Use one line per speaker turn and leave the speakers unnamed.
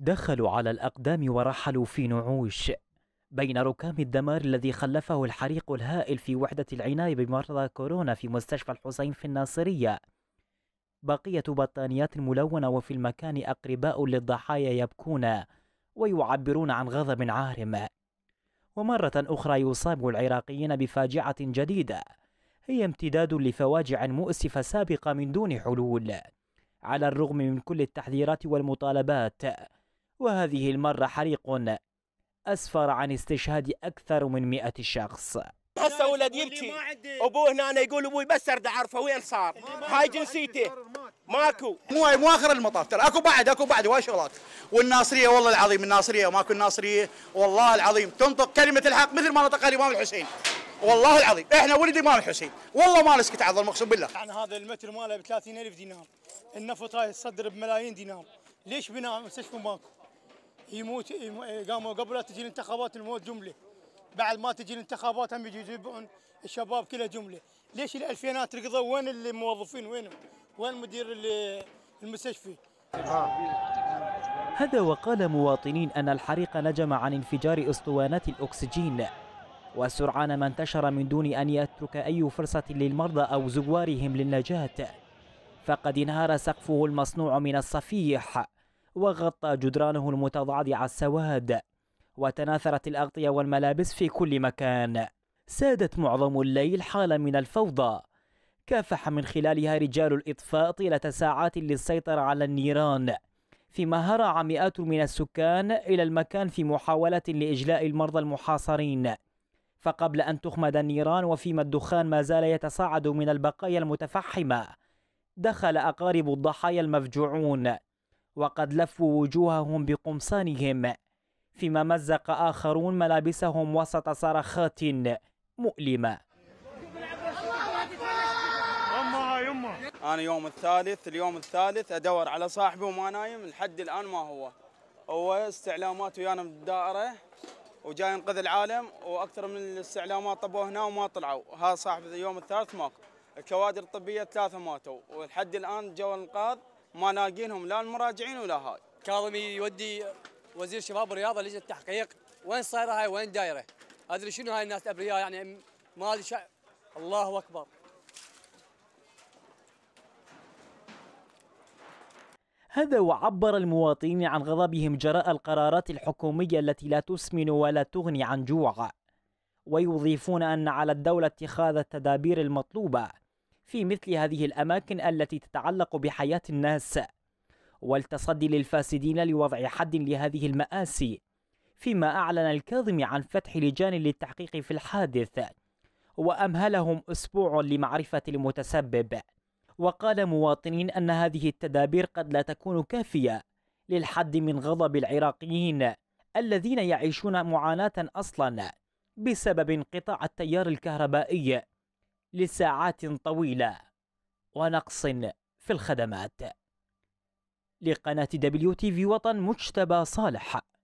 دخلوا على الأقدام ورحلوا في نعوش بين ركام الدمار الذي خلفه الحريق الهائل في وحدة العناية بمرضى كورونا في مستشفى الحسين في الناصرية بقية بطانيات ملونة وفي المكان أقرباء للضحايا يبكون ويعبرون عن غضب عارم ومرة أخرى يصاب العراقيين بفاجعة جديدة هي امتداد لفواجع مؤسفة سابقة من دون حلول على الرغم من كل التحذيرات والمطالبات وهذه المرة حريق أسفر عن استشهاد أكثر من مئة شخص
هسه ولد يبكي ابوه هنا يقول ابوي بس ارد اعرفه وين صار هاي جنسيته ماكو مو مو اخر المطاف ترى اكو بعد اكو بعد وايد شغلات والناصريه والله العظيم الناصريه ماكو الناصريه والله العظيم تنطق كلمه الحق مثل ما نطقها الامام الحسين والله العظيم احنا ولد الامام الحسين والله ما نسكت الظلم اقسم بالله يعني هذا المتر ماله ب 30000 دينار النفط هاي تصدر بملايين دينار ليش بناء مستشفى ماكو يموت قاموا قبل لا تجي الانتخابات الموت جمله بعد ما تجي الانتخابات هم يجي يجيبون الشباب كلها جمله ليش الالفينات ركضوا وين الموظفين وينهم وين مدير المستشفي
هذا وقال مواطنين أن الحريق نجم عن انفجار أسطوانات الأكسجين وسرعان ما انتشر من دون أن يترك أي فرصة للمرضى أو زوارهم للنجاة فقد انهار سقفه المصنوع من الصفيح وغطى جدرانه المتضعضع السواد وتناثرت الأغطية والملابس في كل مكان سادت معظم الليل حالة من الفوضى كافح من خلالها رجال الإطفاء طيلة ساعات للسيطرة على النيران فيما هرع مئات من السكان إلى المكان في محاولة لإجلاء المرضى المحاصرين فقبل أن تخمد النيران وفيما الدخان ما زال يتصاعد من البقايا المتفحمة دخل أقارب الضحايا المفجوعون وقد لفوا وجوههم بقمصانهم فيما مزق آخرون ملابسهم وسط صرخات مؤلمة
أنا يوم الثالث اليوم الثالث أدور على صاحبي وما نايم لحد الآن ما هو هو استعلامات ويانا من الدائرة وجاي ينقذ العالم واكثر من الاستعلامات طبوا هنا وما طلعوا ها صاحبي اليوم الثالث ماكو الكوادر الطبيه ثلاثه ماتوا ولحد الان جو الانقاذ ما ناقينهم لا المراجعين ولا هاي كاظمي يودي وزير شباب الرياضه لجنه التحقيق وين صايره هاي وين دايره ادري شنو هاي الناس ابرياء يعني ما ادري شا... الله اكبر
هذا وعبر المواطنين عن غضبهم جراء القرارات الحكومية التي لا تسمن ولا تغني عن جوع ويضيفون أن على الدولة اتخاذ التدابير المطلوبة في مثل هذه الأماكن التي تتعلق بحياة الناس والتصدي للفاسدين لوضع حد لهذه المآسي فيما أعلن الكاظم عن فتح لجان للتحقيق في الحادث وأمهلهم أسبوع لمعرفة المتسبب وقال مواطنين أن هذه التدابير قد لا تكون كافية للحد من غضب العراقيين الذين يعيشون معاناة أصلا بسبب انقطاع التيار الكهربائي لساعات طويلة ونقص في الخدمات لقناة دبليو تي في وطن مجتبى صالح